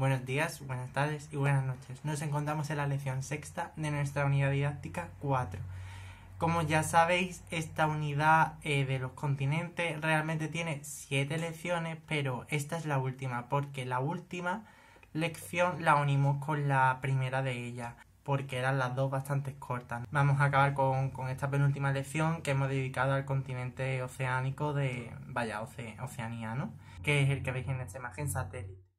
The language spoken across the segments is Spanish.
Buenos días, buenas tardes y buenas noches. Nos encontramos en la lección sexta de nuestra unidad didáctica 4. Como ya sabéis, esta unidad eh, de los continentes realmente tiene 7 lecciones, pero esta es la última, porque la última lección la unimos con la primera de ellas, porque eran las dos bastante cortas. Vamos a acabar con, esta penúltima lección que hemos dedicado al continente oceánico de, vaya, oceaniano, Que es el que veis en esta imagen satélite.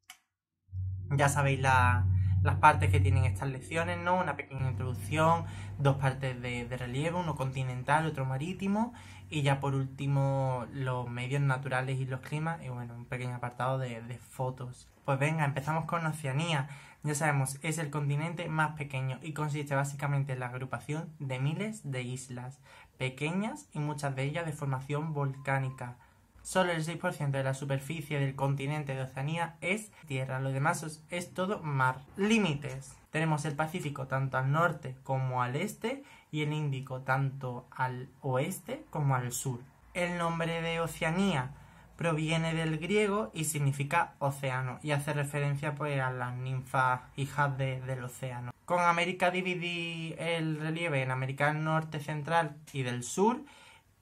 Ya sabéis las partes que tienen estas lecciones, ¿no? Una pequeña introducción, dos partes de, relieve, uno continental, otro marítimo, y ya por último los medios naturales y los climas, y bueno, un pequeño apartado de fotos. Pues venga, empezamos con Oceanía. Ya sabemos, es el continente más pequeño y consiste básicamente en la agrupación de miles de islas, pequeñas y muchas de ellas de formación volcánica Solo el 6% de la superficie del continente de Oceanía es tierra, lo demás es, todo mar. Límites. Tenemos el Pacífico tanto al norte como al este y el Índico tanto al oeste como al sur. El nombre de Oceanía proviene del griego y significa océano y hace referencia pues, a las ninfas hijas del océano. Con América dividí el relieve en América del Norte, Central y del Sur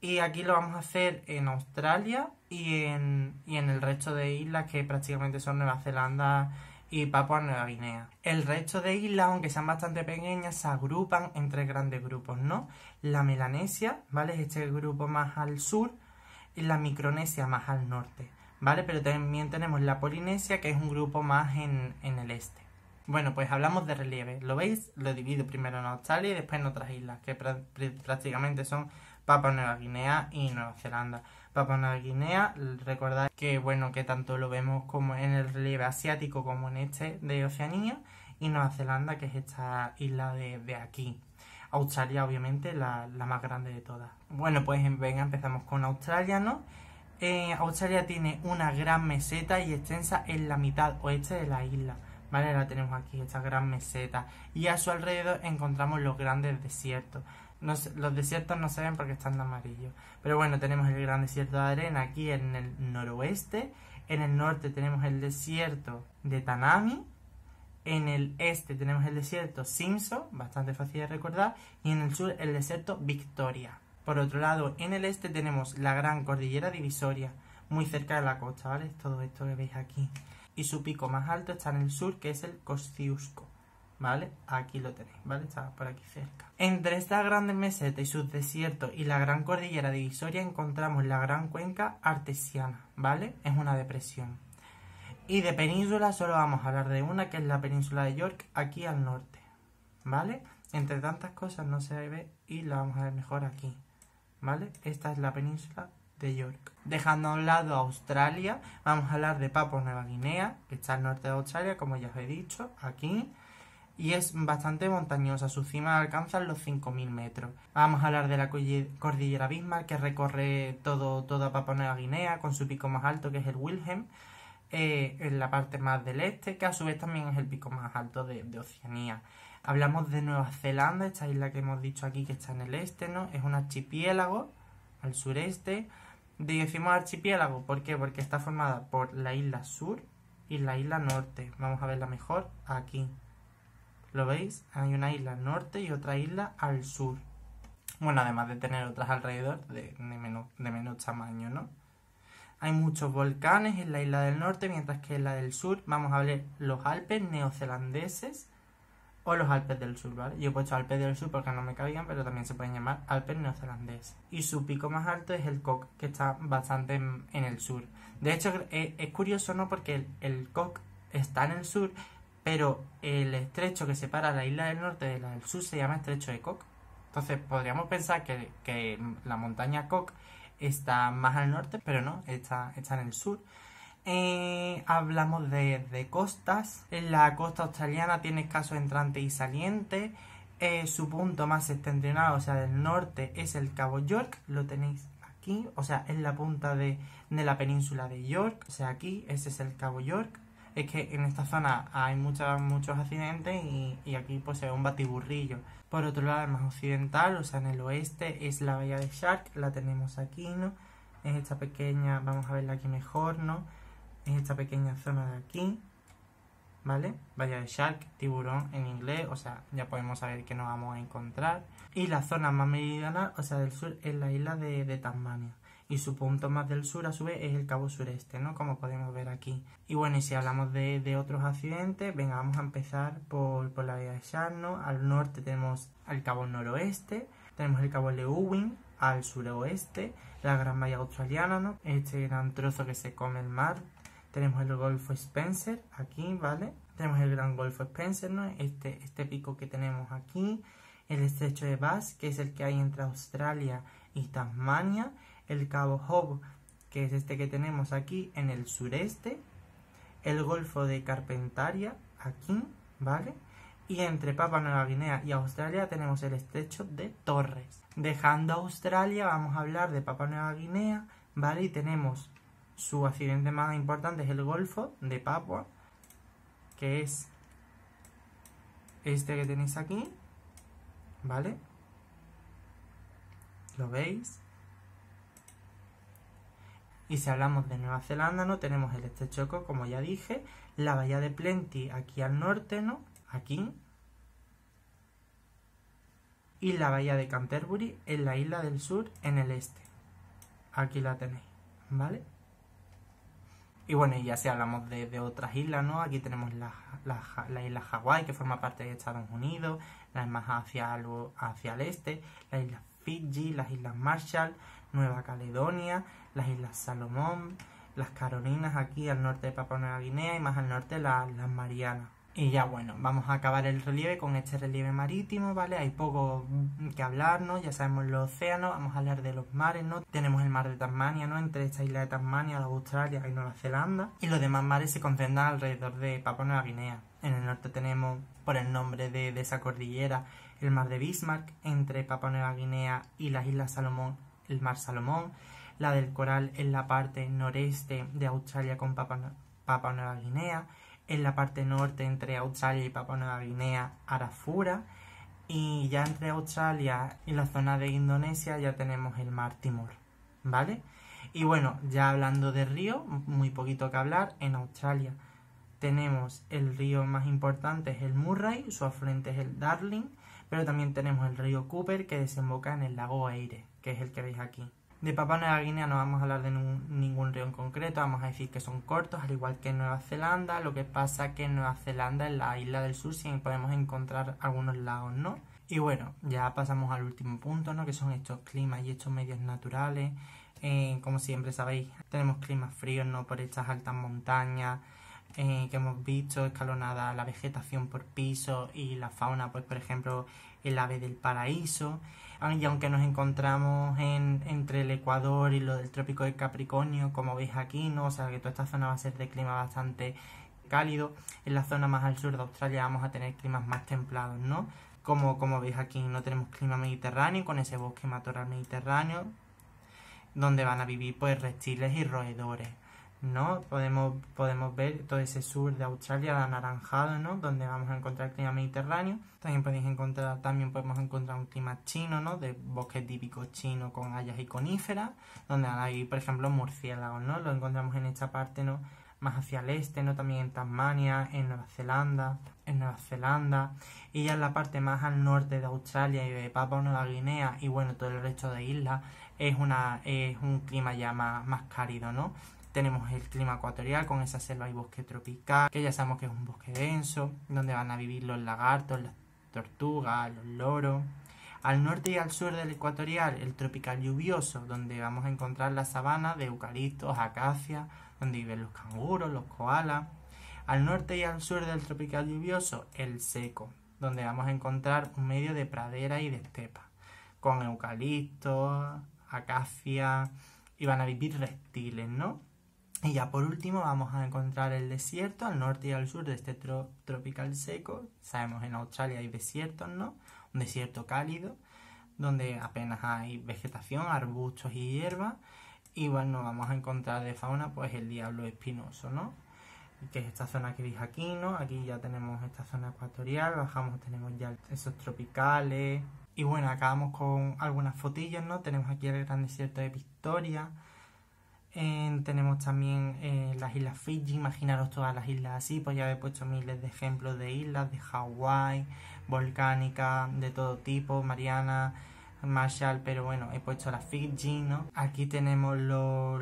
y aquí lo vamos a hacer en Australia y en, y en el resto de islas que prácticamente son Nueva Zelanda y Papua Nueva Guinea. El resto de islas, aunque sean bastante pequeñas, se agrupan en tres grandes grupos, ¿no? La Melanesia, ¿vale? Es este grupo más al sur y la Micronesia más al norte, ¿vale? Pero también tenemos la Polinesia, que es un grupo más en, el este. Bueno, pues hablamos de relieve. ¿Lo veis? Lo divido primero en Australia y después en otras islas, que prácticamente son Papua Nueva Guinea y Nueva Zelanda. Papua Nueva Guinea, recordad que bueno, que tanto lo vemos como en el relieve asiático como en este de Oceanía y Nueva Zelanda, que es esta isla de, aquí. Australia, obviamente, la, más grande de todas. Bueno, pues venga, empezamos con Australia, ¿no? Eh, Australia tiene una gran meseta y extensa en la mitad oeste de la isla. ¿Vale? La tenemos aquí, esta gran meseta. Y a su alrededor encontramos los grandes desiertos los desiertos no saben ven porque están de amarillo. Pero bueno, tenemos el gran desierto de arena aquí en el noroeste. En el norte tenemos el desierto de Tanami. En el este tenemos el desierto Simso, bastante fácil de recordar. Y en el sur el desierto Victoria. Por otro lado, en el este tenemos la gran cordillera divisoria, muy cerca de la costa, ¿vale? Todo esto que veis aquí. Y su pico más alto está en el sur, que es el Kosciuszko. ¿vale? Aquí lo tenéis, ¿vale? Está por aquí cerca. Entre esta gran meseta y sus desiertos y la gran cordillera divisoria encontramos la gran cuenca artesiana, ¿vale? Es una depresión. Y de península solo vamos a hablar de una, que es la península de York, aquí al norte, ¿vale? Entre tantas cosas no se ve y la vamos a ver mejor aquí, ¿vale? Esta es la península de York. Dejando a un lado Australia, vamos a hablar de Papua Nueva Guinea, que está al norte de Australia, como ya os he dicho, aquí y es bastante montañosa. Su cima alcanza los 5.000 metros. Vamos a hablar de la cordillera Bismarck que recorre todo, toda Papua Nueva Guinea con su pico más alto que es el Wilhelm. Eh, en la parte más del este, que a su vez también es el pico más alto de, de Oceanía. Hablamos de Nueva Zelanda, esta isla que hemos dicho aquí que está en el este, ¿no? Es un archipiélago al sureste. Decimos archipiélago, ¿por qué? Porque está formada por la isla sur y la isla norte. Vamos a verla mejor aquí. ¿Lo veis? Hay una isla al norte y otra isla al sur. Bueno, además de tener otras alrededor de, de, menos, tamaño, ¿no? Hay muchos volcanes en la isla del norte, mientras que en la del sur vamos a ver los Alpes neozelandeses o los Alpes del Sur, ¿vale? Yo he puesto Alpes del Sur porque no me cabían, pero también se pueden llamar Alpes neozelandeses. Y su pico más alto es el Coq, que está bastante en, el sur. De hecho, eh, es, curioso, ¿no? Porque el, Coq está en el sur, pero el estrecho que separa la isla del norte de la del sur se llama estrecho de Cook. Entonces podríamos pensar que, la montaña Cook está más al norte, pero no, está, está en el sur. Eh, hablamos de, costas. La costa australiana tiene escasos entrante y saliente. Eh, su punto más septentrional, o sea, del norte, es el Cabo York. Lo tenéis aquí, o sea, es la punta de, de la península de York. O sea, aquí, ese es el Cabo York es que en esta zona hay muchos accidentes y, aquí pues se ve un batiburrillo. Por otro lado, más occidental, o sea, en el oeste, es la bahía de Shark, la tenemos aquí, ¿no? Es esta pequeña, vamos a verla aquí mejor, ¿no? Es esta pequeña zona de aquí, ¿vale? Bahía de Shark, tiburón en inglés, o sea, ya podemos saber qué nos vamos a encontrar. Y la zona más meridional, o sea, del sur, es la isla de Tasmania y su punto más del sur a su vez es el cabo sureste, ¿no? Como podemos ver aquí. Y bueno, y si hablamos de, otros accidentes, venga, vamos a empezar por, la vía de Sharno. Al norte tenemos el cabo noroeste, tenemos el cabo Lewin, al suroeste, la gran bahía australiana, ¿no? Este gran trozo que se come el mar. Tenemos el Golfo Spencer aquí, ¿vale? Tenemos el Gran Golfo Spencer, ¿no? Este, este pico que tenemos aquí. El estrecho de Bass, que es el que hay entre Australia y Tasmania el Cabo Hogue, que es este que tenemos aquí en el sureste, el Golfo de Carpentaria, aquí, ¿vale? Y entre Papua Nueva Guinea y Australia tenemos el estrecho de Torres. Dejando Australia, vamos a hablar de Papua Nueva Guinea, ¿vale? Y tenemos su accidente más importante, es el Golfo de Papua, que es este que tenéis aquí, ¿vale? ¿Lo veis? Y si hablamos de Nueva Zelanda, ¿no? Tenemos el Choco, como ya dije, la Bahía de Plenty aquí al norte, ¿no? Aquí. Y la Bahía de Canterbury en la isla del sur, en el este. Aquí la tenéis, ¿vale? Y bueno, y ya si hablamos de, otras islas, ¿no? Aquí tenemos la, isla Hawái, que forma parte de Estados Unidos, la más hacia, hacia el este, la isla Fiji, las Islas Marshall, Nueva Caledonia, las Islas Salomón, las Carolinas aquí al norte de Papua Nueva Guinea y más al norte las, las Marianas. Y ya bueno, vamos a acabar el relieve con este relieve marítimo, ¿vale? Hay poco que hablarnos, ya sabemos los océanos, vamos a hablar de los mares, ¿no? Tenemos el mar de Tasmania, ¿no? Entre esta isla de Tasmania, la Australia y Nueva Zelanda. Y los demás mares se concentran alrededor de Papua Nueva Guinea. En el norte tenemos, por el nombre de, esa cordillera, el mar de Bismarck, entre Papua Nueva Guinea y las Islas Salomón, el mar Salomón. La del Coral en la parte noreste de Australia con Papua, Nueva Guinea. En la parte norte entre Australia y Papua Nueva Guinea, Arafura. Y ya entre Australia y la zona de Indonesia ya tenemos el mar Timor. ¿Vale? Y bueno, ya hablando de río, muy poquito que hablar, en Australia tenemos el río más importante es el Murray, su afluente es el Darling, pero también tenemos el río Cooper que desemboca en el lago Aire que es el que veis aquí. De Papua Nueva Guinea no vamos a hablar de ningún río en concreto, vamos a decir que son cortos, al igual que en Nueva Zelanda, lo que pasa que en Nueva Zelanda, en la isla del sur, sí podemos encontrar algunos lagos, ¿no? Y bueno, ya pasamos al último punto, ¿no? Que son estos climas y estos medios naturales. Eh, como siempre sabéis, tenemos climas fríos, ¿no? Por estas altas montañas, eh, que hemos visto escalonada la vegetación por piso y la fauna, pues por ejemplo el ave del paraíso. Ah, y aunque nos encontramos entre el Ecuador y lo del trópico de Capricornio, como veis aquí, ¿no? o sea que toda esta zona va a ser de clima bastante cálido. En la zona más al sur de Australia vamos a tener climas más templados, ¿no? Como, como veis aquí, no tenemos clima mediterráneo, con ese bosque matorral mediterráneo, donde van a vivir pues reptiles y roedores. ¿no? Podemos, podemos ver todo ese sur de Australia la anaranjado, ¿no? Donde vamos a encontrar clima mediterráneo. También podéis encontrar, también podemos encontrar un clima chino, ¿no? De bosque típico chino con hayas y coníferas, donde hay, por ejemplo, murciélagos, ¿no? Lo encontramos en esta parte, ¿no? Más hacia el este, ¿no? También en Tasmania, en Nueva Zelanda, en Nueva Zelanda, y ya en la parte más al norte de Australia y de Papua Nueva Guinea, y bueno, todo el resto de islas, es una, es un clima ya más, más cálido, ¿no? Tenemos el clima ecuatorial con esa selva y bosque tropical, que ya sabemos que es un bosque denso, donde van a vivir los lagartos, las tortugas, los loros. Al norte y al sur del ecuatorial, el tropical lluvioso, donde vamos a encontrar la sabana de eucaliptos, acacias, donde viven los canguros, los koalas. Al norte y al sur del tropical lluvioso, el seco, donde vamos a encontrar un medio de pradera y de estepa, con eucaliptos, acacias, y van a vivir reptiles, ¿no? Y ya por último vamos a encontrar el desierto al norte y al sur de este tropical seco. Sabemos en Australia hay desiertos, ¿no? Un desierto cálido, donde apenas hay vegetación, arbustos y hierbas. Y bueno, vamos a encontrar de fauna pues el diablo espinoso, ¿no? Que es esta zona que veis aquí, ¿no? Aquí ya tenemos esta zona ecuatorial, bajamos, tenemos ya esos tropicales. Y bueno, acabamos con algunas fotillas, ¿no? Tenemos aquí el gran desierto de Victoria tenemos también eh, las islas Fiji, imaginaros todas las islas así, pues ya he puesto miles de ejemplos de islas, de Hawái, volcánica, de todo tipo, Mariana, Marshall, pero bueno, he puesto las Fiji, ¿no? Aquí tenemos los,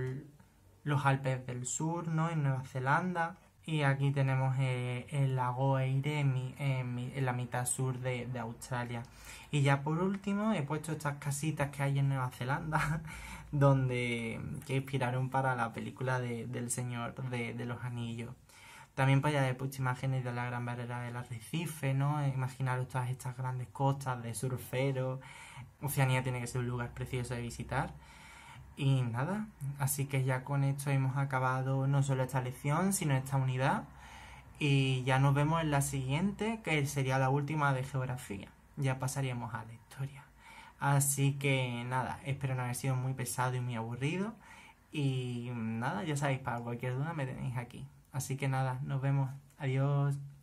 los Alpes del Sur, ¿no? En Nueva Zelanda. Y aquí tenemos eh, el lago Eire en, la mitad sur de, de Australia. Y ya por último he puesto estas casitas que hay en Nueva Zelanda donde mm, que inspiraron para la película de, del Señor de, los Anillos. También para allá imágenes de la gran barrera del arrecife, ¿no? Imaginaros todas estas grandes costas de surferos. Oceanía tiene que ser un lugar precioso de visitar. Y nada, así que ya con esto hemos acabado no solo esta lección, sino esta unidad. Y ya nos vemos en la siguiente, que sería la última de geografía. Ya pasaríamos a la historia. Así que nada, espero no haber sido muy pesado y muy aburrido. Y nada, ya sabéis, para cualquier duda me tenéis aquí. Así que nada, nos vemos. Adiós.